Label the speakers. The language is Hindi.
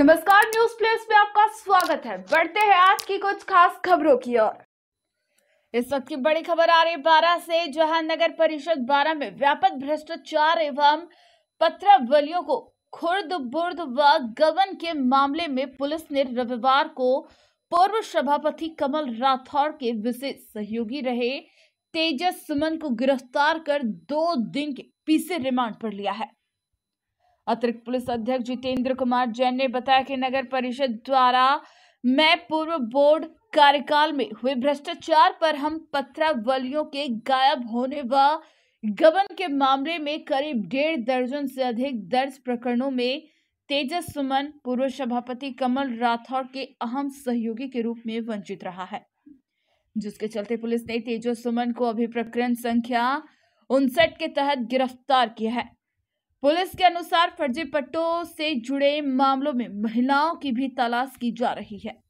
Speaker 1: नमस्कार
Speaker 2: न्यूज प्लेस में आपका स्वागत है बढ़ते हैं आज की कुछ खास खबरों की ओर इस वक्त की बड़ी खबर आ रही बारह से जहां नगर परिषद बारह में व्यापक भ्रष्टाचार एवं पत्रावलियों को खुर्द बुर्द व गबन के मामले में पुलिस ने रविवार को पूर्व सभापति कमल राठौर के विशेष सहयोगी रहे तेजस सुमन को गिरफ्तार कर दो दिन के पीछे रिमांड पर लिया है अतिरिक्त पुलिस अध्यक्ष जितेंद्र कुमार जैन ने बताया कि नगर परिषद द्वारा मैं पूर्व बोर्ड कार्यकाल में हुए भ्रष्टाचार पर हम पत्रावलियों के गायब होने व गबन के मामले में करीब डेढ़ दर्जन से अधिक दर्ज प्रकरणों में तेजस सुमन पूर्व सभापति कमल राठौर के अहम सहयोगी के रूप में वंचित रहा है जिसके चलते पुलिस ने तेजस सुमन को अभी प्रकरण संख्या उनसठ के तहत गिरफ्तार किया है पुलिस के अनुसार फर्जी पट्टों से जुड़े मामलों में महिलाओं की भी तलाश की जा रही है